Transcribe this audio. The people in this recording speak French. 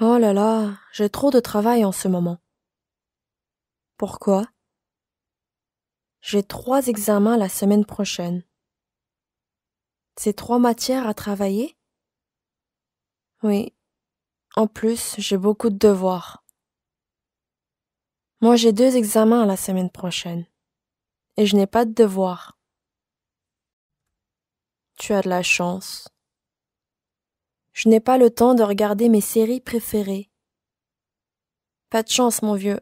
Oh là là, j'ai trop de travail en ce moment. Pourquoi? J'ai trois examens la semaine prochaine. C'est trois matières à travailler? Oui. En plus, j'ai beaucoup de devoirs. Moi, j'ai deux examens la semaine prochaine. Et je n'ai pas de devoirs. Tu as de la chance. Je n'ai pas le temps de regarder mes séries préférées. Pas de chance, mon vieux,